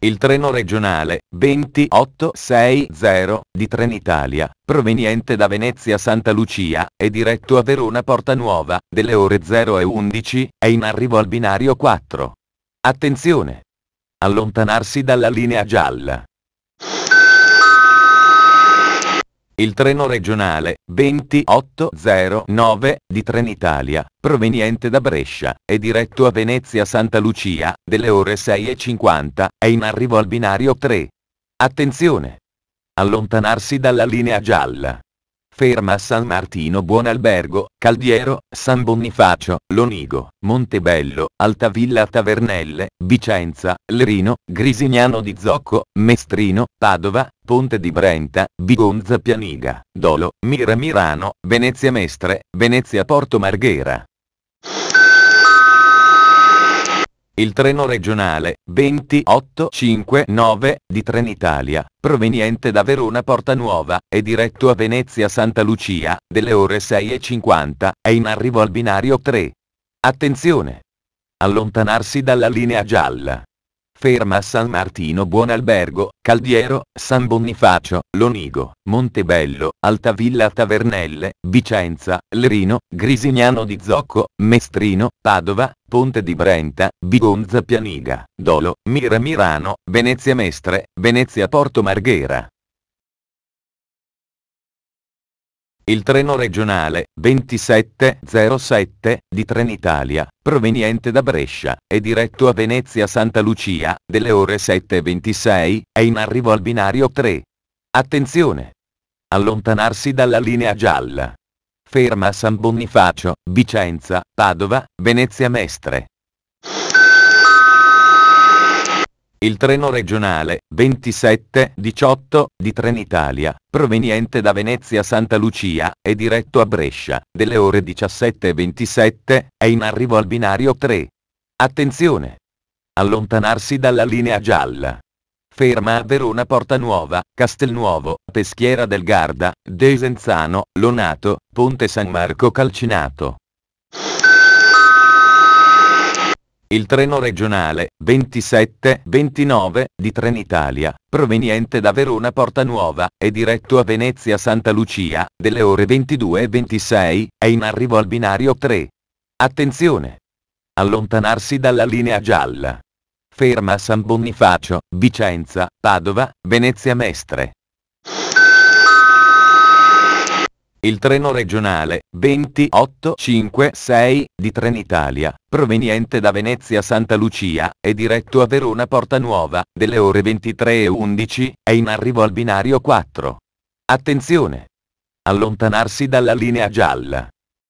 Il treno regionale 2860 di Trenitalia, proveniente da Venezia Santa Lucia, è diretto a Verona Porta Nuova, delle ore 0 e 11, è in arrivo al binario 4. Attenzione! Allontanarsi dalla linea gialla. il treno regionale 2809 di Trenitalia, proveniente da Brescia, e diretto a Venezia Santa Lucia, delle ore 6.50, è in arrivo al binario 3. Attenzione! Allontanarsi dalla linea gialla. Ferma San Martino Buonalbergo, Caldiero, San Bonifacio, Lonigo, Montebello, Altavilla Tavernelle, Vicenza, Lerino, Grisignano di Zocco, Mestrino, Padova, Ponte di Brenta, Bigonza Pianiga, Dolo, Mira Mirano, Venezia Mestre, Venezia Porto Marghera, il treno regionale 2859 di Trenitalia, proveniente da Verona Porta Nuova, e diretto a Venezia Santa Lucia, delle ore 6.50, è in arrivo al binario 3. Attenzione! Allontanarsi dalla linea gialla. Ferma a San Martino Buonalbergo, Caldiero, San Bonifacio, Lonigo, Montebello, Altavilla Tavernelle, Vicenza, Lerino, Grisignano di Zocco, Mestrino, Padova, Ponte di Brenta, Bigonza Pianiga, Dolo, Mira Mirano, Venezia Mestre, Venezia Porto Marghera. il treno regionale 2707 di Trenitalia, proveniente da Brescia, è diretto a Venezia Santa Lucia, delle ore 7.26, è in arrivo al binario 3. Attenzione! Allontanarsi dalla linea gialla. Ferma a San Bonifacio, Vicenza, Padova, Venezia Mestre. Il treno regionale 27-18 di Trenitalia, proveniente da Venezia Santa Lucia, è diretto a Brescia, delle ore 17.27, è in arrivo al binario 3. Attenzione! Allontanarsi dalla linea gialla. Ferma a Verona Porta Nuova, Castelnuovo, Peschiera del Garda, Desenzano, Lonato, Ponte San Marco Calcinato. il treno regionale 27-29 di Trenitalia, proveniente da Verona Porta Nuova è diretto a Venezia Santa Lucia, delle ore 22 26, è in arrivo al binario 3. Attenzione! Allontanarsi dalla linea gialla. Ferma a San Bonifacio, Vicenza, Padova, Venezia Mestre. Il treno regionale 2856 di Trenitalia, proveniente da Venezia Santa Lucia, è diretto a Verona Porta Nuova, delle ore 23.11, è in arrivo al binario 4. Attenzione! Allontanarsi dalla linea gialla.